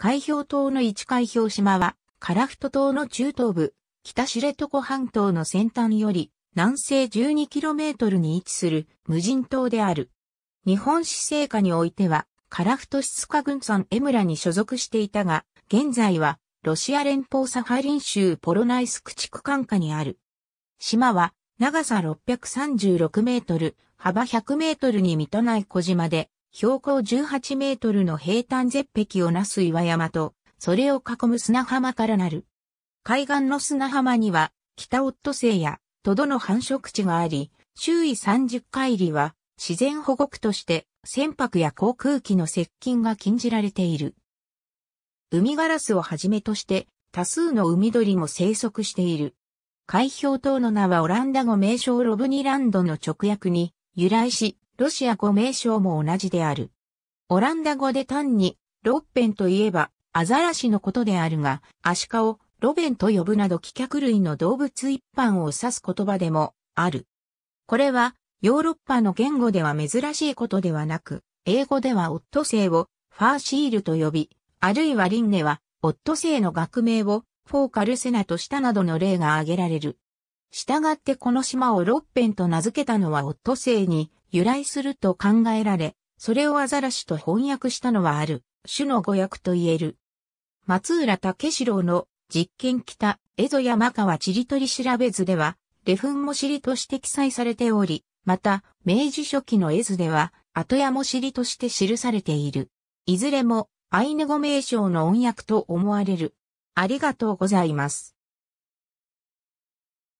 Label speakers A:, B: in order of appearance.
A: 海氷島の一海氷島は、カラフト島の中東部、北知床半島の先端より、南西 12km に位置する無人島である。日本史聖下においては、カラフトシスカ軍山エムラに所属していたが、現在は、ロシア連邦サハリン州ポロナイスク地区管下にある。島は、長さ636メートル、幅100メートルに満たない小島で、標高18メートルの平坦絶壁をなす岩山と、それを囲む砂浜からなる。海岸の砂浜には、北オットセイや、トドの繁殖地があり、周囲30海里は、自然保護区として、船舶や航空機の接近が禁じられている。海ガラスをはじめとして、多数の海鳥も生息している。海氷島の名はオランダ語名称ロブニランドの直訳に由来し、ロシア語名称も同じである。オランダ語で単に、ロッペンといえば、アザラシのことであるが、アシカをロベンと呼ぶなど棄却類の動物一般を指す言葉でもある。これはヨーロッパの言語では珍しいことではなく、英語ではオットセイをファーシールと呼び、あるいはリンネはオットセイの学名をフォーカルセナとしたなどの例が挙げられる。したがってこの島をロッペンと名付けたのはオットセイに由来すると考えられ、それをアザラシと翻訳したのはある、種の語訳と言える。松浦武四郎の実験北、江戸山川ちりとり調べ図では、レフンも尻として記載されており、また、明治初期の絵図では、後屋も尻として記されている。いずれも、アイヌ語名称の音訳と思われる。ありがとうございます。